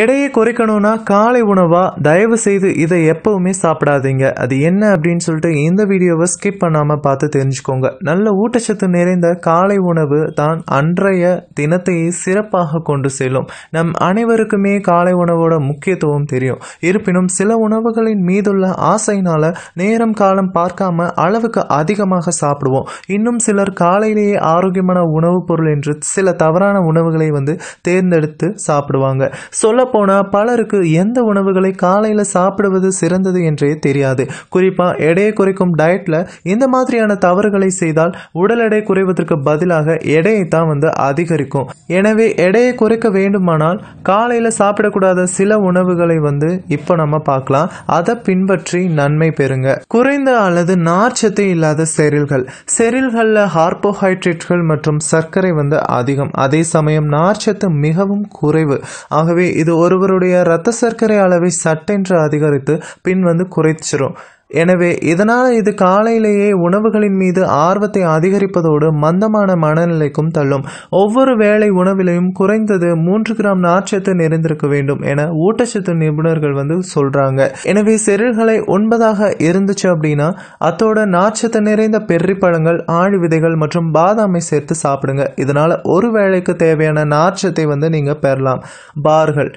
எடையை குறைக்கணும்னா காலை உணவாக தயவு செய்து இதை எப்பவுமே சாப்பிடாதீங்க அது என்ன அப்படின்னு சொல்லிட்டு இந்த வீடியோவை ஸ்கிப் பண்ணாமல் பார்த்து தெரிஞ்சுக்கோங்க நல்ல ஊட்டச்சத்து நிறைந்த காலை உணவு தான் அன்றைய தினத்தை சிறப்பாக கொண்டு செல்லும் நம் அனைவருக்குமே காலை உணவோட முக்கியத்துவம் தெரியும் இருப்பினும் சில உணவுகளின் மீதுள்ள ஆசையினால் நேரம் காலம் பார்க்காம அளவுக்கு அதிகமாக சாப்பிடுவோம் இன்னும் சிலர் காலையிலேயே ஆரோக்கியமான உணவுப் பொருள் என்று சில தவறான உணவுகளை வந்து தேர்ந்தெடுத்து சாப்பிடுவாங்க சொல் போனா பலருக்கு எந்த உணவுகளை காலையில் சாப்பிடுவது சிறந்தது என்றே தெரியாது குறிப்பாக எடையை குறைக்கும் டயட்டில் இந்த மாதிரியான தவறுகளை செய்தால் உடல் எடை குறைவதற்கு பதிலாக எடையை தான் வந்து அதிகரிக்கும் எனவே எடையை குறைக்க வேண்டுமானால் காலையில் சாப்பிடக்கூடாத சில உணவுகளை வந்து இப்போ நம்ம பார்க்கலாம் அதை பின்பற்றி நன்மை பெறுங்க குறைந்த அல்லது நார்ச்சத்து இல்லாத செரில்கள் செரில்களில் ஹார்போஹைட்ரேட்கள் மற்றும் சர்க்கரை வந்து அதிகம் அதே சமயம் நார்ச்சத்து மிகவும் குறைவு ஆகவே இது ஒருவருடைய இரத்த சர்க்கரை அளவை சட்டென்று அதிகரித்து பின் வந்து குறைச்சிரும் எனவே இதனால் இது காலையிலேயே உணவுகளின் மீது ஆர்வத்தை அதிகரிப்பதோடு மந்தமான மனநிலைக்கும் தள்ளும் ஒவ்வொரு வேளை உணவிலையும் குறைந்தது மூன்று கிராம் நார்ச்சத்து நிறைந்திருக்க வேண்டும் என ஊட்டச்சத்து நிபுணர்கள் வந்து சொல்றாங்க எனவே செருள்களை ஒன்பதாக இருந்துச்சு அப்படின்னா அத்தோட நார்ச்சத்து நிறைந்த பெர்ரி பழங்கள் ஆழி விதைகள் மற்றும் பாதாமை சேர்த்து சாப்பிடுங்க இதனால ஒரு வேளைக்கு தேவையான நார்ச்சத்தை வந்து நீங்க பெறலாம் பார்கள்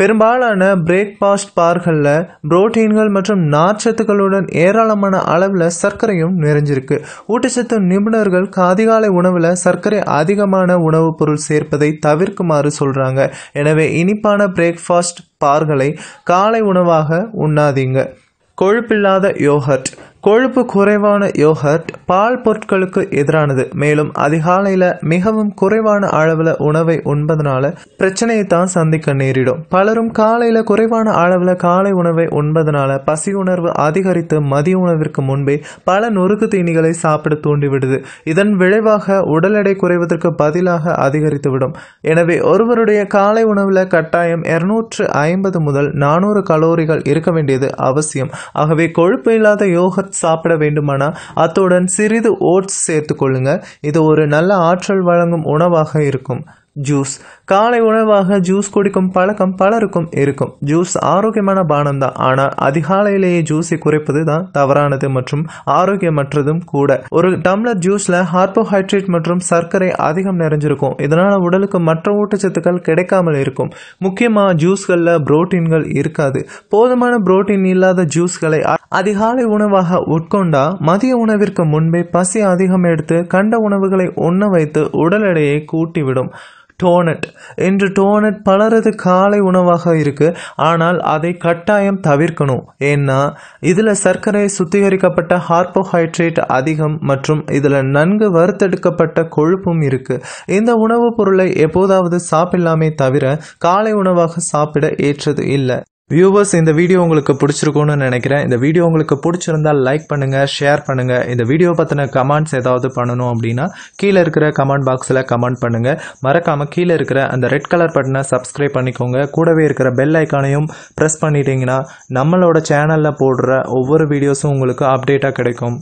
பெரும்பாலான பிரேக்ஃபாஸ்ட் பார்களில் புரோட்டீன்கள் மற்றும் நார்ச்சத்துக்களுடன் ஏராளமான அளவில் சர்க்கரையும் நிறைஞ்சிருக்கு ஊட்டச்சத்து நிபுணர்கள் காதிகாலை உணவில் சர்க்கரை அதிகமான உணவுப் பொருள் சேர்ப்பதை தவிர்க்குமாறு சொல்கிறாங்க எனவே இனிப்பான பிரேக்ஃபாஸ்ட் பார்களை காலை உணவாக உண்ணாதீங்க கொழுப்பில்லாத யோகர்ட் கொழுப்பு குறைவான யோகர்ட் பால் பொருட்களுக்கு எதிரானது மேலும் அதிகாலையில் மிகவும் குறைவான அளவில் உணவை உண்பதனால பிரச்சனையை தான் சந்திக்க நேரிடும் பலரும் காலையில் குறைவான அளவில் காலை உணவை உண்பதனால பசி உணர்வு அதிகரித்து மதிய உணவிற்கு முன்பே பல நொறுக்கு தீனிகளை சாப்பிட தூண்டிவிடுது இதன் விளைவாக உடல் எடை குறைவதற்கு பதிலாக அதிகரித்துவிடும் எனவே ஒருவருடைய காலை உணவில் கட்டாயம் இருநூற்று ஐம்பது முதல் நானூறு கலோரிகள் இருக்க வேண்டியது அவசியம் ஆகவே கொழுப்பு இல்லாத யோகர்ட் ஓட்ஸ் சாப்பிட வேண்டுமானா அத்துடன் சிறிது ஓட்ஸ் கொள்ளுங்கள் இது ஒரு நல்ல ஆற்றல் வழங்கும் உணவாக இருக்கும் ஜூஸ் காலை உணவாக ஜூஸ் குடிக்கும் பழக்கம் பலருக்கும் இருக்கும் ஜூஸ் ஆரோக்கியமான பானம் தான் ஆனால் அதிகாலையிலேயே ஜூஸை குறைப்பது தான் தவறானது மற்றும் ஆரோக்கியமற்றதும் கூட ஒரு டம்ளர் ஜூஸில் கார்போஹைட்ரேட் மற்றும் சர்க்கரை அதிகம் நிறைஞ்சிருக்கும் இதனால் உடலுக்கு மற்ற ஊட்டச்சத்துக்கள் கிடைக்காமல் இருக்கும் முக்கியமாக ஜூஸ்களில் புரோட்டீன்கள் இருக்காது போதுமான புரோட்டீன் இல்லாத ஜூஸ்களை அதிகாலை உணவாக உட்கொண்டா மதிய உணவிற்கு முன்பே பசி அதிகம் எடுத்து கண்ட உணவுகளை உண்ண வைத்து உடல் எடையை கூட்டிவிடும் டோனட் இன்று டோனட் பலரது காலை உணவாக இருக்குது ஆனால் அதை கட்டாயம் தவிர்க்கணும் ஏன்னா இதில் சர்க்கரை சுத்திகரிக்கப்பட்ட ஹார்போஹைட்ரேட் அதிகம் மற்றும் இதில் நன்கு வறுத்தெடுக்கப்பட்ட கொழுப்பும் இருக்குது இந்த உணவுப் பொருளை எப்போதாவது சாப்பிடலாமே தவிர காலை உணவாக சாப்பிட ஏற்றது இல்லை வியூவர்ஸ் இந்த வீடியோ உங்களுக்கு பிடிச்சிருக்கும்னு நினைக்கிறேன் இந்த வீடியோ உங்களுக்கு பிடிச்சிருந்தால் லைக் பண்ணுங்கள் ஷேர் பண்ணுங்கள் இந்த வீடியோ பற்றின கமெண்ட்ஸ் ஏதாவது பண்ணணும் அப்படின்னா கீழே இருக்கிற கமெண்ட் பாக்ஸில் கமெண்ட் பண்ணுங்கள் மறக்காமல் கீழே இருக்கிற அந்த ரெட் கலர் பட்டனை சப்ஸ்கிரைப் பண்ணிக்கோங்க கூடவே இருக்கிற பெல் ஐக்கானையும் ப்ரெஸ் பண்ணிட்டீங்கன்னா நம்மளோட சேனலில் போடுற ஒவ்வொரு வீடியோஸும் உங்களுக்கு அப்டேட்டாக கிடைக்கும்